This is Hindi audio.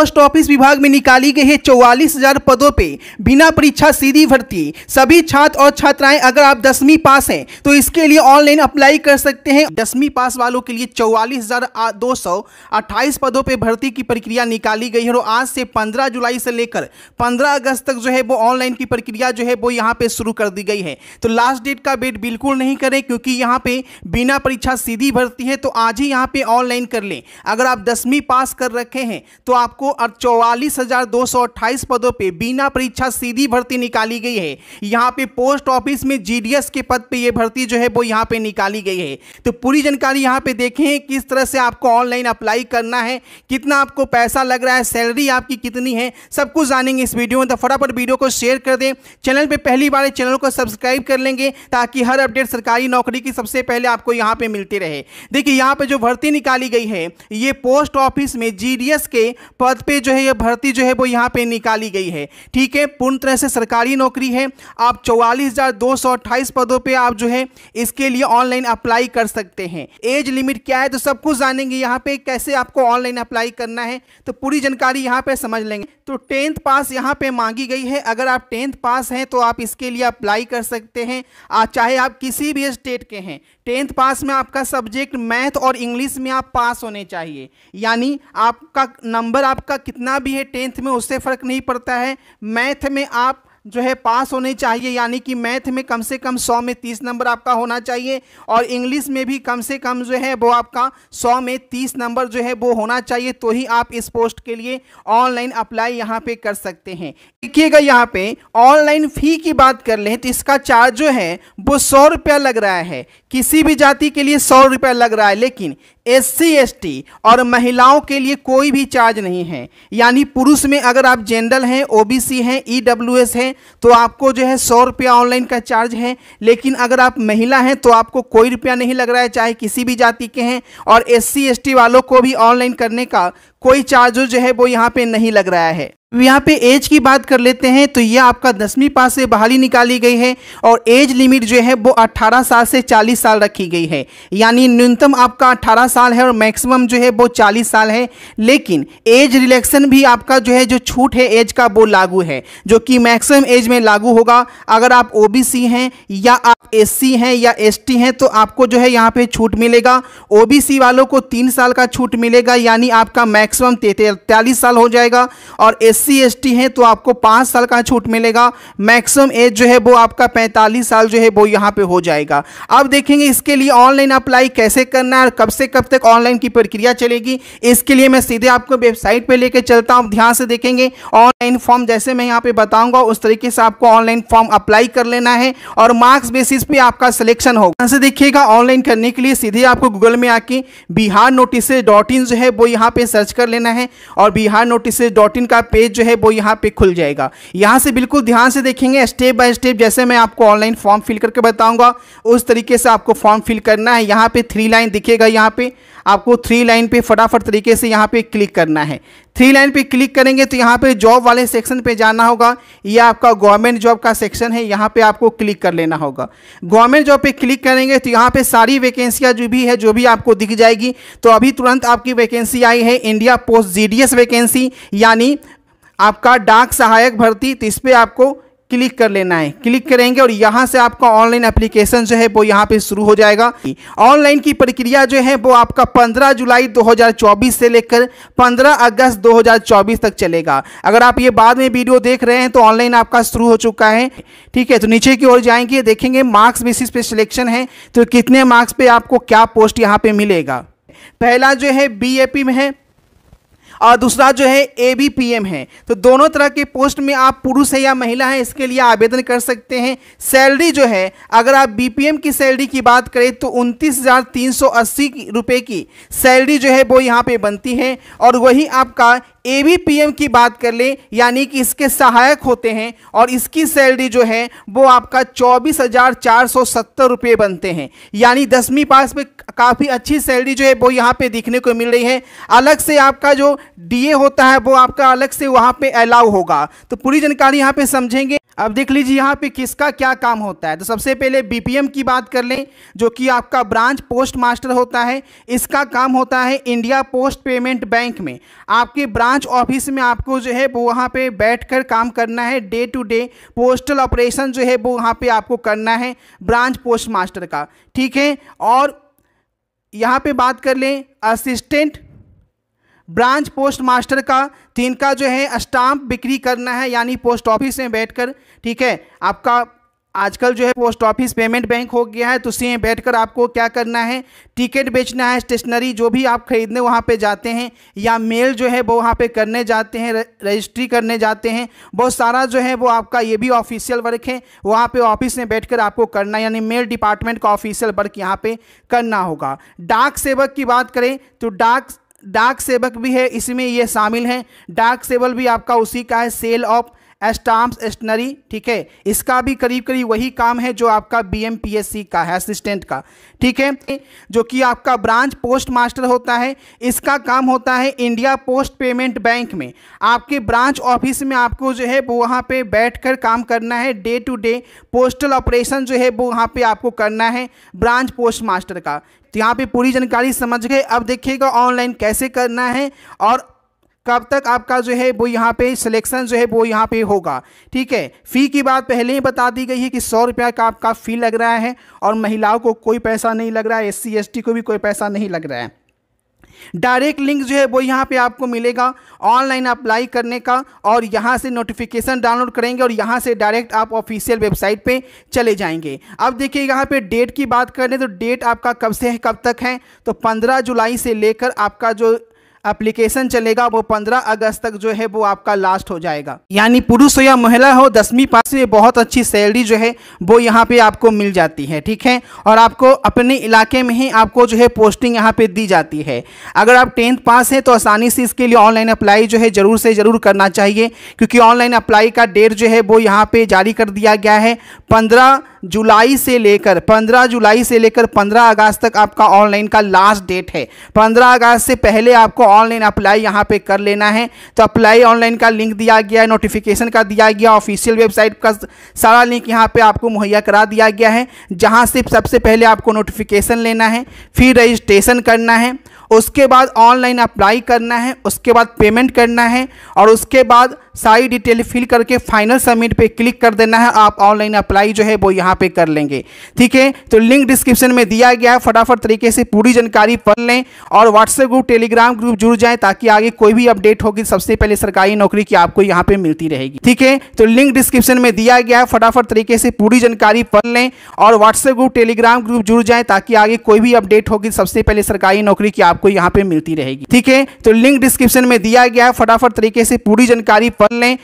पोस्ट ऑफिस विभाग में निकाली गई है चौवालीस हजार पदों पे बिना परीक्षा सीधी भर्ती सभी छात्र और छात्राएं अगर आप दसवीं पास हैं तो इसके लिए ऑनलाइन अप्लाई कर सकते हैं दसवीं पास वालों के लिए चौवालीस हजार दो सौ अट्ठाईस पदों पे भर्ती की प्रक्रिया निकाली गई है और आज से पंद्रह जुलाई से लेकर पंद्रह अगस्त तक जो है वो ऑनलाइन की प्रक्रिया जो है वो यहाँ पे शुरू कर दी गई है तो लास्ट डेट का वेट बिल्कुल नहीं करें क्योंकि यहाँ पे बिना परीक्षा सीधी भर्ती है तो आज ही यहाँ पे ऑनलाइन कर लें अगर आप दसवीं पास कर रखे हैं तो आपको और चौवालीस हजार दो सौ अट्ठाईस पदों पे बिना परीक्षा सीधी भर्ती निकाली गई है यहाँ पे पोस्ट ऑफिस में जीडीएस के पद पे ये भर्ती जो है वो यहाँ पे निकाली गई है तो पूरी जानकारी यहाँ पे देखें किस तरह से आपको ऑनलाइन अप्लाई करना है कितना आपको पैसा लग रहा है सैलरी आपकी कितनी है सब कुछ जानेंगे इस वीडियो में तो फटाफट वीडियो को शेयर कर दें चैनल पर पहली बार चैनल को सब्सक्राइब कर लेंगे ताकि हर अपडेट सरकारी नौकरी की सबसे पहले आपको यहाँ पर मिलती रहे देखिए यहाँ पर जो भर्ती निकाली गई है ये पोस्ट ऑफिस में जीडीएस के पद पद पे जो है ये भर्ती जो है वो यहाँ पे निकाली गई है ठीक है पूर्ण तरह से सरकारी नौकरी है आप चौवालीस पदों पे आप जो है इसके लिए ऑनलाइन अप्लाई कर सकते हैं एज लिमिट क्या है तो सब कुछ जानेंगे यहाँ पे कैसे आपको ऑनलाइन अप्लाई करना है तो पूरी जानकारी यहाँ पे समझ लेंगे तो टेंथ पास यहाँ पे मांगी गई है अगर आप टेंथ पास हैं तो आप इसके लिए अप्लाई कर सकते हैं चाहे आप किसी भी स्टेट के हैं टेंथ पास में आपका सब्जेक्ट मैथ और इंग्लिश में आप पास होने चाहिए यानी आपका नंबर आप आपका कितना भी है टेंथ में उससे फ़र्क नहीं पड़ता है मैथ में आप जो है पास होने चाहिए यानी कि मैथ में कम से कम सौ में तीस नंबर आपका होना चाहिए और इंग्लिश में भी कम से कम जो है वो आपका सौ में तीस नंबर जो है वो होना चाहिए तो ही आप इस पोस्ट के लिए ऑनलाइन अप्लाई यहाँ पे कर सकते हैं देखिएगा यहाँ पे ऑनलाइन फ़ी की बात कर लें तो इसका चार्ज जो है वो सौ रुपया लग रहा है किसी भी जाति के लिए सौ रुपया लग रहा है लेकिन एस सी एस टी और महिलाओं के लिए कोई भी चार्ज नहीं है यानी पुरुष में अगर आप जनरल हैं ओ हैं ई हैं हैं तो आपको जो है सौ रुपया ऑनलाइन का चार्ज है लेकिन अगर आप महिला हैं तो आपको कोई रुपया नहीं लग रहा है चाहे किसी भी जाति के हैं और एस सी वालों को भी ऑनलाइन करने का कोई चार्ज जो है वो यहाँ पे नहीं लग रहा है यहाँ पे एज की बात कर लेते हैं तो यह आपका दसवीं पास से बहाली निकाली गई है और एज लिमिट जो है वो 18 साल से 40 साल रखी गई है यानी न्यूनतम आपका 18 साल है और मैक्सिमम जो है वो 40 साल है लेकिन एज रिलेक्शन भी आपका जो है जो छूट है एज का वो लागू है जो कि मैक्सिमम एज में लागू होगा अगर आप ओ हैं या आप एस हैं या एस हैं तो आपको जो है यहाँ पर छूट मिलेगा ओ वालों को तीन साल का छूट मिलेगा यानी आपका मैक्स मैक्सिमम तैतालीस साल हो जाएगा और एस सी एस टी हैं तो आपको पाँच साल का छूट मिलेगा मैक्सिमम एज जो है वो आपका पैंतालीस साल जो है वो यहाँ पे हो जाएगा अब देखेंगे इसके लिए ऑनलाइन अप्लाई कैसे करना है और कब से कब तक ऑनलाइन की प्रक्रिया चलेगी इसके लिए मैं सीधे आपको वेबसाइट पर लेकर चलता हूँ ध्यान से देखेंगे ऑनलाइन फॉर्म जैसे मैं यहाँ पर बताऊँगा उस तरीके से आपको ऑनलाइन फॉर्म अप्लाई कर लेना है और मार्क्स बेसिस पे आपका सिलेक्शन होगा से देखिएगा ऑनलाइन करने के लिए सीधे आपको गूगल में आके बिहार नोटिस डॉट इन जो है वो यहाँ पे सर्च कर लेना है और बिहार नोटिस डॉट इन का पेज जो है वो यहाँ पे खुल जाएगा यहाँ से बिल्कुल ध्यान से देखेंगे स्टेप बाय स्टेप जैसे मैं आपको ऑनलाइन फॉर्म फिल करके बताऊंगा उस तरीके से आपको फॉर्म फिल करना है यहाँ पर थ्री लाइन दिखेगा यहाँ पर आपको थ्री लाइन पे फटाफट तरीके से यहाँ पे क्लिक करना है थ्री लाइन पे क्लिक करेंगे तो यहाँ पे जॉब वाले सेक्शन पे जाना होगा ये आपका गवर्नमेंट जॉब का सेक्शन है यहाँ पे आपको क्लिक कर लेना होगा गवर्नमेंट जॉब पे क्लिक करेंगे तो यहाँ पे सारी वैकेंसियाँ जो भी है जो भी आपको दिख जाएगी तो अभी तुरंत आपकी वैकेंसी आई है इंडिया पोस्ट जी वैकेंसी यानी आपका डाक सहायक भर्ती तो इस पर आपको क्लिक कर लेना है क्लिक करेंगे और यहाँ से आपका ऑनलाइन एप्लीकेशन जो है वो यहाँ पे शुरू हो जाएगा ऑनलाइन की प्रक्रिया जो है वो आपका 15 जुलाई 2024 से लेकर 15 अगस्त 2024 तक चलेगा अगर आप ये बाद में वीडियो देख रहे हैं तो ऑनलाइन आपका शुरू हो चुका है ठीक है तो नीचे की ओर जाएंगे देखेंगे मार्क्स बेसिस पे सिलेक्शन है तो कितने मार्क्स पे आपको क्या पोस्ट यहाँ पे मिलेगा पहला जो है बी में है और दूसरा जो है ए बी पी एम है तो दोनों तरह के पोस्ट में आप पुरुष है या महिला है इसके लिए आवेदन कर सकते हैं सैलरी जो है अगर आप बी पी एम की सैलरी की बात करें तो उनतीस हज़ार तीन सौ अस्सी रुपये की सैलरी जो है वो यहाँ पे बनती है और वही आपका एबीपीएम की बात कर लें यानी कि इसके सहायक होते हैं और इसकी सैलरी जो है वो आपका चौबीस हज़ार चार सौ सत्तर रुपये बनते हैं यानी दसवीं पास में काफ़ी अच्छी सैलरी जो है वो यहाँ पे देखने को मिल रही है अलग से आपका जो डीए होता है वो आपका अलग से वहाँ पे अलाउ होगा तो पूरी जानकारी यहाँ पे समझेंगे अब देख लीजिए यहाँ पे किसका क्या काम होता है तो सबसे पहले बीपीएम की बात कर लें जो कि आपका ब्रांच पोस्ट मास्टर होता है इसका काम होता है इंडिया पोस्ट पेमेंट बैंक में आपके ब्रांच ऑफिस में आपको जो है वो वहाँ पे बैठकर काम करना है day to day postal operation जो है वो वहाँ पे आपको करना है ब्रांच पोस्ट मास्टर का ठीक है और यहाँ पर बात कर लें असिस्टेंट ब्रांच पोस्ट मास्टर का तो इनका जो है स्टाम्प बिक्री करना है यानी पोस्ट ऑफिस में बैठकर ठीक है आपका आजकल जो है पोस्ट ऑफिस पेमेंट बैंक हो गया है तो उसी में बैठकर आपको क्या करना है टिकट बेचना है स्टेशनरी जो भी आप खरीदने वहाँ पे जाते हैं या मेल जो है वो वहाँ पे करने जाते हैं रजिस्ट्री करने जाते हैं बहुत सारा जो है वो आपका ये भी ऑफिशियल वर्क है वहाँ पे ऑफिस में बैठकर आपको करना यानी मेल डिपार्टमेंट का ऑफिशियल वर्क यहाँ पर करना होगा डाक सेवक की बात करें तो डाक डाक सेवक भी है इसमें ये शामिल हैं डाक सेवल भी आपका उसी का है सेल ऑफ स्टाम्प स्टनरी ठीक है इसका भी करीब करीब वही काम है जो आपका बीएमपीएससी का है असिस्टेंट का ठीक है जो कि आपका ब्रांच पोस्ट मास्टर होता है इसका काम होता है इंडिया पोस्ट पेमेंट बैंक में आपके ब्रांच ऑफिस में आपको जो है वो वहाँ पर बैठ कर काम करना है day to day postal operation जो है वो वहाँ पर आपको करना है ब्रांच पोस्ट मास्टर का तो यहाँ पे पूरी जानकारी समझ गए अब देखिएगा ऑनलाइन कैसे करना है और कब तक आपका जो है वो यहाँ पे सिलेक्शन जो है वो यहाँ पे होगा ठीक है फ़ी की बात पहले ही बता दी गई है कि सौ रुपया का आपका फ़ी लग रहा है और महिलाओं को कोई पैसा नहीं लग रहा है एस सी को भी कोई पैसा नहीं लग रहा है डायरेक्ट लिंक जो है वो यहाँ पे आपको मिलेगा ऑनलाइन अप्लाई करने का और यहाँ से नोटिफिकेशन डाउनलोड करेंगे और यहाँ से डायरेक्ट आप ऑफिशियल वेबसाइट पे चले जाएंगे अब देखिए यहाँ पे डेट की बात करें तो डेट आपका कब से है कब तक है तो 15 जुलाई से लेकर आपका जो एप्लीकेशन चलेगा वो 15 अगस्त तक जो है वो आपका लास्ट हो जाएगा यानी पुरुष हो या महिला हो दसवीं पास में बहुत अच्छी सैलरी जो है वो यहाँ पे आपको मिल जाती है ठीक है और आपको अपने इलाके में ही आपको जो है पोस्टिंग यहाँ पे दी जाती है अगर आप टेंथ पास हैं तो आसानी से इसके लिए ऑनलाइन अप्लाई जो है ज़रूर से ज़रूर करना चाहिए क्योंकि ऑनलाइन अप्लाई का डेट जो है वो यहाँ पर जारी कर दिया गया है पंद्रह जुलाई से लेकर 15 जुलाई से लेकर 15 अगस्त तक आपका ऑनलाइन का लास्ट डेट है 15 अगस्त से पहले आपको ऑनलाइन अप्लाई यहाँ पे कर लेना है तो अप्लाई ऑनलाइन का लिंक दिया गया है नोटिफिकेशन का दिया गया ऑफिशियल वेबसाइट का सारा लिंक यहाँ पे आपको मुहैया करा दिया गया है जहाँ से सबसे पहले आपको नोटिफिकेशन लेना है फिर रजिस्ट्रेशन करना है उसके बाद ऑनलाइन अप्लाई करना है उसके बाद पेमेंट करना है और उसके बाद सारी डिटेल फिल करके फाइनल सबमिट पे क्लिक कर देना है आप ऑनलाइन अप्लाई जो है वो यहाँ पे कर लेंगे ठीक है तो लिंक डिस्क्रिप्शन में दिया गया है फटाफट तरीके से पूरी जानकारी पढ़ लें और व्हाट्सएप ग्रुप टेलीग्राम ग्रुप जुड़ जाए ताकि आगे कोई भी अपडेट होगी सबसे पहले सरकारी नौकरी की आपको यहाँ पे मिलती रहेगी ठीक है तो लिंक डिस्क्रिप्शन में दिया गया है फटाफट तरीके से पूरी जानकारी पढ़ लें और व्हाट्सएप ग्रुप टेलीग्राम ग्रुप जुड़ जाए ताकि आगे कोई भी अपडेट होगी सबसे पहले सरकारी नौकरी की आपको यहाँ पे मिलती रहेगी ठीक है तो लिंक डिस्क्रिप्शन में दिया गया है फटाफट तरीके से पूरी जानकारी फल लें